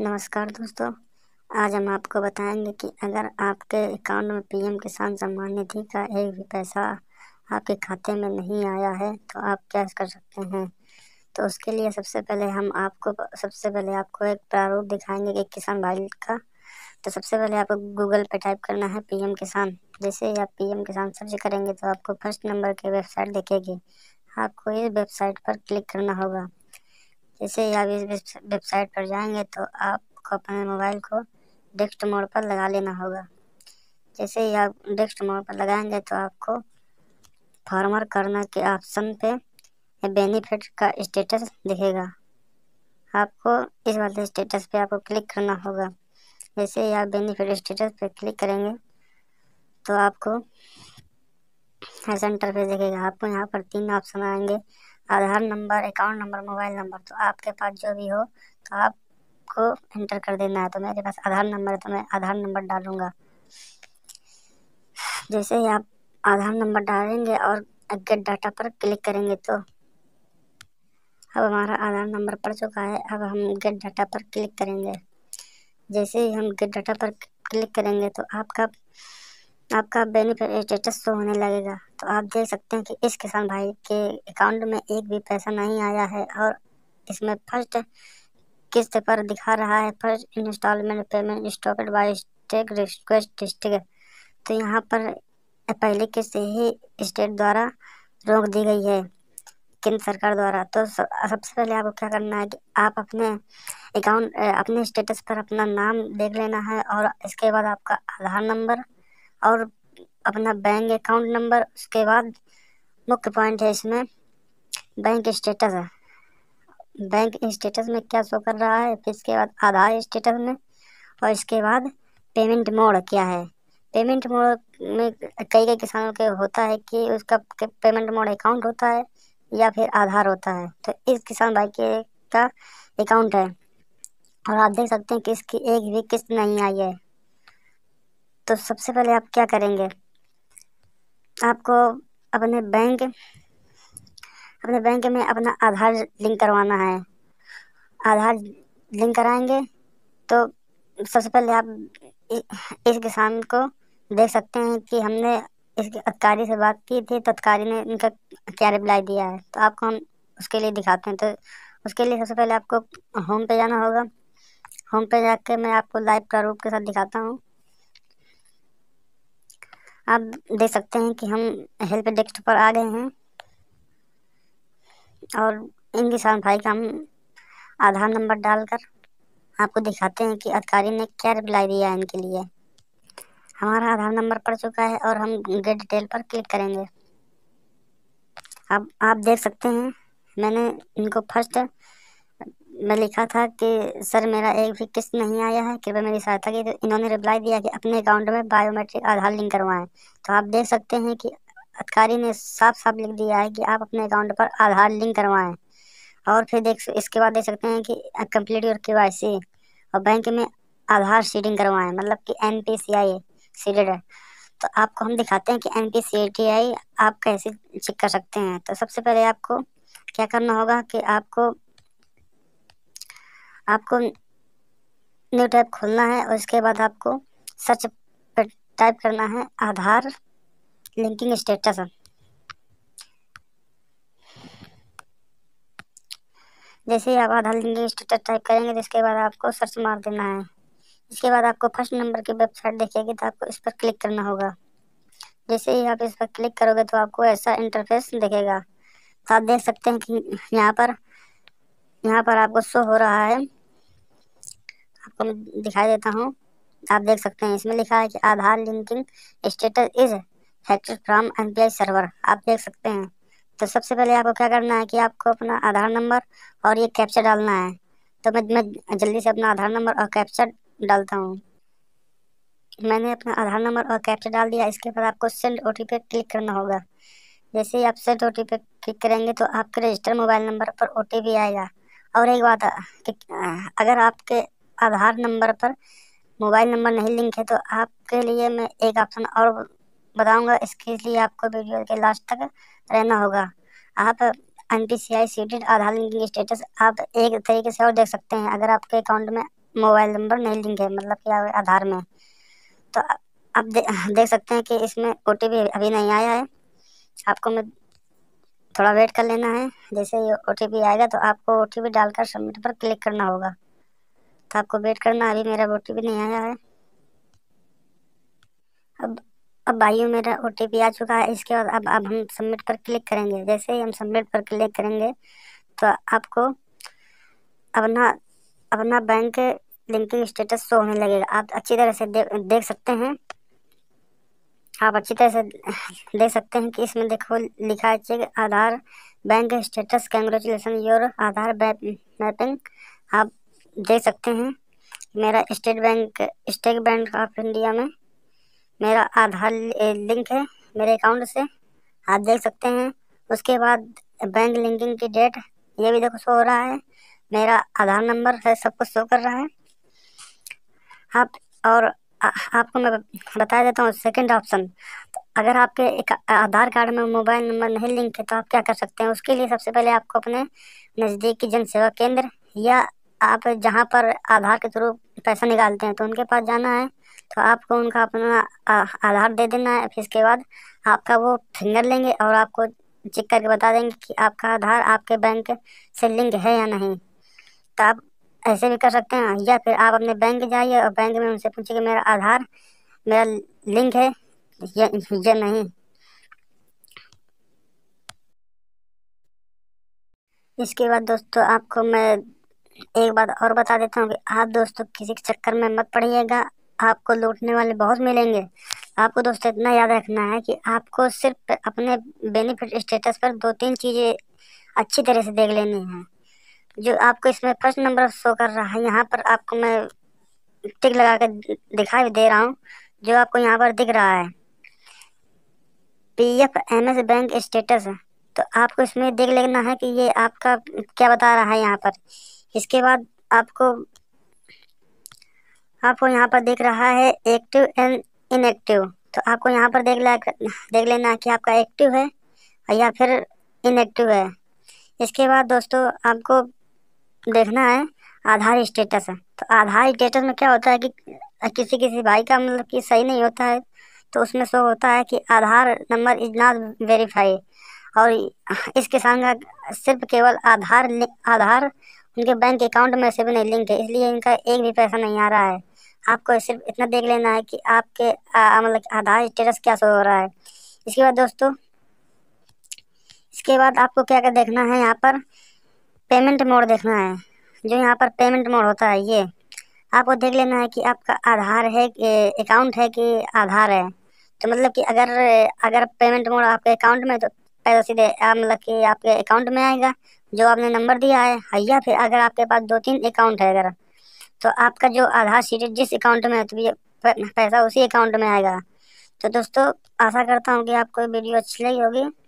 नमस्कार दोस्तों आज हम आपको बताएंगे कि अगर आपके अकाउंट में पीएम किसान सम्मान निधि का एक भी पैसा आपके खाते में नहीं आया है तो आप क्या कर सकते हैं तो उसके लिए सबसे पहले हम आपको सबसे पहले आपको एक प्रारूप दिखाएंगे कि किसान भाई का तो सबसे पहले आपको गूगल पे टाइप करना है पीएम किसान जैसे ही आप पी किसान सर्च करेंगे तो आपको फर्स्ट नंबर की वेबसाइट दिखेगी आपको इस वेबसाइट पर क्लिक करना होगा जैसे ही आप इस वेबसाइट पर जाएंगे तो आपको अपने मोबाइल को डेस्क मोड पर लगा लेना होगा जैसे ही आप डेस्क मोड पर लगाएंगे तो आपको फॉर्मर करना के ऑप्शन पे बेनिफिट का स्टेटस दिखेगा आपको इस वाले स्टेटस पे आपको क्लिक करना होगा जैसे ही आप बेनिफिट स्टेटस पे क्लिक करेंगे तो आपको सेंटर इंटरफेस दिखेगा आपको यहाँ पर तीन ऑप्शन आएंगे Aadhaar number account number mobile number तो आपके पास जो भी हो तो आपको इंटर कर देना है तो मेरे पास आधार नंबर है तो मैं आधार नंबर डालूँगा जैसे ही आप आधार नंबर डालेंगे और गेट डाटा पर क्लिक करेंगे तो अब हमारा आधार नंबर पड़ चुका है अब हम गेट डाटा पर क्लिक करेंगे जैसे ही हम गेट डाटा पर क्लिक करेंगे तो आपका आपका बेनिफिट स्टेटस शो होने लगेगा तो आप देख सकते हैं कि इस किसान भाई के अकाउंट में एक भी पैसा नहीं आया है और इसमें फर्स्ट किस्त पर दिखा रहा है first instalment payment stop by state request district तो यहाँ पर पहली किस्त ही स्टेट द्वारा रोक दी गई है केंद्र सरकार द्वारा तो सबसे पहले आपको क्या करना है कि आप अपने अकाउंट अपने स्टेटस पर अपना नाम देख लेना है और इसके बाद आपका आधार नंबर और अपना बैंक अकाउंट नंबर उसके बाद मुख्य पॉइंट है इसमें बैंक स्टेटस है बैंक स्टेटस में क्या शो कर रहा है फिर इसके बाद आधार स्टेटस में और इसके बाद पेमेंट मोड क्या है पेमेंट मोड में कई कई किसानों के होता है कि उसका पेमेंट मोड अकाउंट होता है या फिर आधार होता है तो इस किसान भाई के का अकाउंट है और आप देख सकते हैं कि इसकी एक भी किस्त नहीं आई है तो सबसे पहले आप क्या करेंगे आपको अपने बैंक अपने बैंक में अपना आधार लिंक करवाना है आधार लिंक कराएंगे तो सबसे पहले आप इस किसान को देख सकते हैं कि हमने इस अधिकारी से बात की थी तो अधिकारी ने इनका क्या रिप्लाई दिया है तो आपको हम उसके लिए दिखाते हैं तो उसके लिए सबसे पहले आपको होम पे जाना होगा होम पे जाके मैं आपको लाइव प्रारूप के साथ दिखाता हूँ आप देख सकते हैं कि हम हेल्प डेस्क पर आ गए हैं और इन किसान भाई का हम आधार नंबर डालकर आपको दिखाते हैं कि अधिकारी ने क्या रिप्लाई दिया है इनके लिए हमारा आधार नंबर पड़ चुका है और हम गेट डिटेल पर क्लिक करेंगे अब आप देख सकते हैं मैंने इनको फर्स्ट मैं लिखा था कि सर मेरा एक भी किस्त नहीं आया है कृपया मेरी सहायता की तो इन्होंने रिप्लाई दिया कि अपने अकाउंट में बायोमेट्रिक आधार लिंक करवाएं तो आप देख सकते हैं कि अधिकारी ने साफ साफ लिख दिया है कि आप अपने अकाउंट पर आधार लिंक करवाएं और फिर देख इसके बाद देख सकते हैं कि कम्प्लीट योर के और बैंक में आधार सीडिंग करवाएं मतलब कि N P C I seeded है तो आपको हम दिखाते हैं कि N P C T I आप कैसे चेक कर सकते हैं तो सबसे पहले आपको क्या करना होगा कि आपको आपको न्यू टैब खोलना है और इसके बाद आपको सर्च पर टाइप करना है आधार लिंकिंग स्टेटस जैसे ही आप आधार लिंकिंग स्टेटस टाइप करेंगे तो इसके बाद आपको सर्च मार देना है इसके बाद आपको फर्स्ट नंबर की वेबसाइट देखेगी तो आपको इस पर क्लिक करना होगा जैसे ही आप इस पर क्लिक करोगे तो आपको ऐसा इंटरफेस दिखेगा तो आप देख सकते हैं कि यहाँ पर यहाँ पर आपको शो हो रहा है आपको दिखाई देता हूँ आप देख सकते हैं इसमें लिखा है कि Aadhaar linking status is hacked from N server आप देख सकते हैं तो सबसे पहले आपको क्या करना है कि आपको अपना आधार नंबर और ये कैप्चर डालना है तो मैं मैं जल्दी से अपना आधार नंबर और कैप्चर डालता हूँ मैंने अपना आधार नंबर और कैप्चर डाल दिया इसके बाद आपको सेंड ओ टी पे क्लिक करना होगा जैसे ही आप सेंड ओ टी पे क्लिक करेंगे तो आपके रजिस्टर मोबाइल नंबर पर ओ टी पी आएगा और एक बात कि अगर आपके आधार नंबर पर मोबाइल नंबर नहीं लिंक है तो आपके लिए मैं एक ऑप्शन और बताऊंगा इसके लिए आपको वीडियो के लास्ट तक रहना होगा आप N P C I seeded Aadhaar linking status आप एक तरीके से और देख सकते हैं अगर आपके अकाउंट में मोबाइल नंबर नहीं लिंक है मतलब कि आधार में तो आप दे, देख सकते हैं कि इसमें ओ अभी नहीं आया है आपको मैं थोड़ा वेट कर लेना है जैसे ये ओ आएगा तो आपको ओ डालकर सबमिट पर क्लिक करना होगा आपको वेट करना अभी मेरा ओ भी नहीं आया है अब अब भाई मेरा ओ आ चुका है इसके बाद अब अब हम सबमिट पर क्लिक करेंगे जैसे ही हम सबमिट पर क्लिक करेंगे तो आपको अपना अपना बैंक लिंकिंग स्टेटस शो होने लगेगा आप अच्छी तरह से दे, देख सकते हैं आप अच्छी तरह से देख सकते हैं कि इसमें देखो लिखा है check Aadhaar bank status congratulation your Aadhaar mapping आप देख सकते हैं मेरा state bank state bank of India में मेरा आधार लिंक है मेरे अकाउंट से आप देख सकते हैं उसके बाद बैंक लिंकिंग की डेट ये भी देखो शो हो रहा है मेरा आधार नंबर है सब कुछ शो कर रहा है आप और आ, आपको मैं बता देता हूँ सेकंड ऑप्शन तो अगर आपके एक आधार कार्ड में मोबाइल नंबर नहीं लिंक है तो आप क्या कर सकते हैं उसके लिए सबसे पहले आपको अपने नज़दीकी जन सेवा केंद्र या आप जहाँ पर आधार के थ्रू पैसा निकालते हैं तो उनके पास जाना है तो आपको उनका अपना आधार दे देना है फिर इसके बाद आपका वो फिंगर लेंगे और आपको चेक करके बता देंगे कि आपका आधार आपके बैंक से लिंक है या नहीं तो आप ऐसे भी कर सकते हैं या फिर आप अपने बैंक जाइए और बैंक में उनसे पूछिए कि मेरा आधार मेरा लिंक है या, या नहीं इसके बाद दोस्तों आपको मैं एक बात और बता देता हूँ कि आप दोस्तों किसी के चक्कर में मत पड़िएगा आपको लूटने वाले बहुत मिलेंगे आपको दोस्तों इतना याद रखना है कि आपको सिर्फ अपने बेनिफिट स्टेटस पर दो तीन चीज़ें अच्छी तरह से देख लेनी है जो आपको इसमें फर्स्ट नंबर शो कर रहा है यहाँ पर आपको मैं टिक लगा कर दिखाई दे रहा हूँ जो आपको यहाँ पर दिख रहा है P F M S bank status तो आपको इसमें देख लेना है कि ये आपका क्या बता रहा है यहाँ पर इसके बाद आपको आपको यहाँ पर देख रहा है एक्टिव एंड इनएक्टिव तो आपको यहाँ पर देख ला देख लेना कि आपका एक्टिव है या फिर इनएक्टिव है इसके बाद दोस्तों आपको देखना है आधार स्टेटस तो आधार स्टेटस में क्या होता है कि किसी किसी भाई का मतलब कि सही नहीं होता है तो उसमें शो होता है कि Aadhaar number is not verify और इस किसान का सिर्फ केवल आधार आधार इनके बैंक अकाउंट में से भी नहीं लिंक है इसलिए इनका एक भी पैसा नहीं आ रहा है आपको सिर्फ इतना देख लेना है कि आपके मतलब आधार स्टेटस क्या शो हो रहा है इसके बाद दोस्तों इसके बाद आपको क्या क्या देखना है यहाँ पर पेमेंट मोड देखना है जो यहाँ पर पेमेंट मोड होता है ये आपको देख लेना है कि आपका आधार है अकाउंट है कि आधार है तो मतलब कि अगर अगर पेमेंट मोड आपके अकाउंट में तो पैसा सीधे मतलब कि आपके अकाउंट में आएगा जो आपने नंबर दिया है या फिर अगर आपके पास दो तीन अकाउंट है अगर तो आपका जो आधार सीट जिस अकाउंट में है तो पैसा उसी अकाउंट में आएगा तो दोस्तों आशा करता हूँ कि आपको वीडियो अच्छी लगी होगी